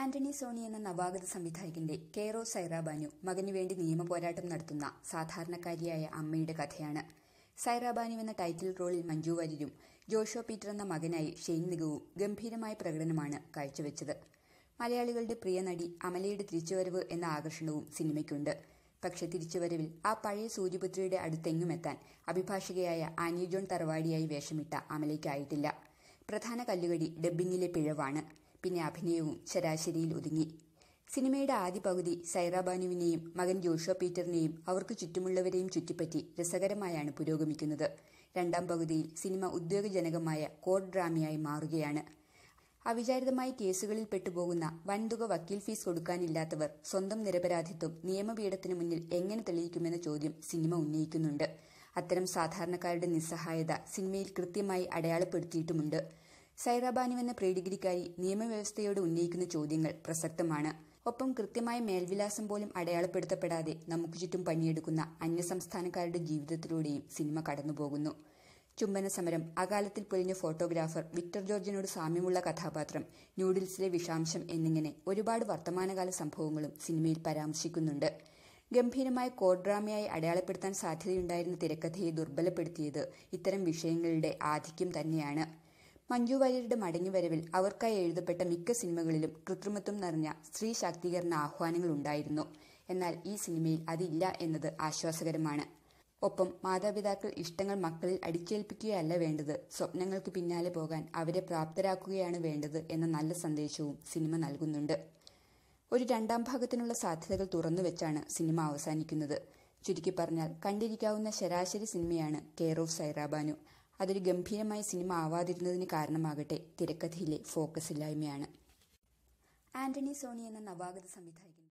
ആന്റണി സോണി എന്ന നവാഗത സംവിധായകന്റെ കെയറോ സൈറാബാനു മകനു വേണ്ടി നിയമ പോരാട്ടം നടത്തുന്ന സാധാരണക്കാരിയായ അമ്മയുടെ കഥയാണ് സൈറാബാനു എന്ന ടൈറ്റിൽ റോളിൽ മഞ്ജു വാര്യരും ജോഷോ പീറ്റർ എന്ന മകനായി ഷെയ്ൻ നിഗവും ഗംഭീരമായ പ്രകടനമാണ് കാഴ്ചവെച്ചത് മലയാളികളുടെ പ്രിയ നടി അമലയുടെ തിരിച്ചുവരവ് എന്ന ആകർഷണവും സിനിമയ്ക്കുണ്ട് പക്ഷെ തിരിച്ചുവരവിൽ ആ പഴയ സൂര്യപുത്രിയുടെ അടുത്തെങ്ങുമെത്താൻ അഭിഭാഷകയായ ആനി ജോൺ തറവാടിയായി വേഷമിട്ട അമലയ്ക്കായിട്ടില്ല പ്രധാന കല്ലുകടി ഡബ്ബിങ്ങിലെ പിഴവാണ് പിന്നെ അഭിനയവും ശരാശരിയിൽ ഒതുങ്ങി സിനിമയുടെ ആദ്യ പകുതി സൈറാബാനുവിനെയും മകൻ ജോഷോ പീറ്ററിനെയും അവർക്ക് ചുറ്റുമുള്ളവരെയും ചുറ്റിപ്പറ്റി രസകരമായാണ് പുരോഗമിക്കുന്നത് രണ്ടാം പകുതിയിൽ സിനിമ ഉദ്യോഗജനകമായ കോർ ഡ്രാമയായി മാറുകയാണ് അവിചാരിതമായി കേസുകളിൽ പെട്ടുപോകുന്ന വൻതുക വക്കീൽ ഫീസ് കൊടുക്കാനില്ലാത്തവർ സ്വന്തം നിരപരാധിത്വം നിയമപീഠത്തിന് മുന്നിൽ എങ്ങനെ തെളിയിക്കുമെന്ന ചോദ്യം സിനിമ ഉന്നയിക്കുന്നുണ്ട് അത്തരം സാധാരണക്കാരുടെ നിസ്സഹായത സിനിമയിൽ കൃത്യമായി അടയാളപ്പെടുത്തിയിട്ടുമുണ്ട് സൈറബാനുവെന്ന പ്രീ ഡിഗ്രിക്കാരി നിയമവ്യവസ്ഥയോട് ഉന്നയിക്കുന്ന ചോദ്യങ്ങൾ പ്രസക്തമാണ് ഒപ്പം കൃത്യമായ മേൽവിലാസം പോലും അടയാളപ്പെടുത്തപ്പെടാതെ നമുക്ക് ചുറ്റും പണിയെടുക്കുന്ന അന്യസംസ്ഥാനക്കാരുടെ ജീവിതത്തിലൂടെയും സിനിമ കടന്നുപോകുന്നു ചുംബന സമരം അകാലത്തിൽ പൊലിഞ്ഞ ഫോട്ടോഗ്രാഫർ വിക്ടർ ജോർജിനോട് സാമ്യമുള്ള കഥാപാത്രം ന്യൂഡിൽസിലെ വിഷാംശം എന്നിങ്ങനെ ഒരുപാട് വർത്തമാനകാല സംഭവങ്ങളും സിനിമയിൽ പരാമർശിക്കുന്നുണ്ട് ഗംഭീരമായ കോഡ്രാമയായി അടയാളപ്പെടുത്താൻ സാധ്യതയുണ്ടായിരുന്ന തിരക്കഥയെ ദുർബലപ്പെടുത്തിയത് ഇത്തരം വിഷയങ്ങളുടെ ആധിക്യം തന്നെയാണ് മഞ്ജു വാര്യരുടെ മടങ്ങിവരവിൽ അവർക്കായി എഴുതപ്പെട്ട മിക്ക സിനിമകളിലും കൃത്രിമത്വം നിറഞ്ഞ സ്ത്രീ ശാക്തീകരണ ആഹ്വാനങ്ങൾ ഉണ്ടായിരുന്നു എന്നാൽ ഈ സിനിമയിൽ അതില്ല എന്നത് ആശ്വാസകരമാണ് ഒപ്പം മാതാപിതാക്കൾ ഇഷ്ടങ്ങൾ മക്കളിൽ അടിച്ചേൽപ്പിക്കുകയല്ല വേണ്ടത് സ്വപ്നങ്ങൾക്ക് പിന്നാലെ പോകാൻ അവരെ പ്രാപ്തരാക്കുകയാണ് വേണ്ടത് എന്ന നല്ല സന്ദേശവും സിനിമ നൽകുന്നുണ്ട് ഒരു രണ്ടാം ഭാഗത്തിനുള്ള സാധ്യതകൾ തുറന്നു വെച്ചാണ് സിനിമ അവസാനിക്കുന്നത് ചുരുക്കി പറഞ്ഞാൽ കണ്ടിരിക്കാവുന്ന ശരാശരി സിനിമയാണ് കെയർ ഓഫ് സൈറാബാനു അതൊരു ഗംഭീരമായ സിനിമ ആവാതിരുന്നതിന് കാരണമാകട്ടെ തിരക്കഥയിലെ ഫോക്കസ് ഇല്ലായ്മയാണ് ആന്റണി സോണി എന്ന നവാഗത സംവിധായകൻ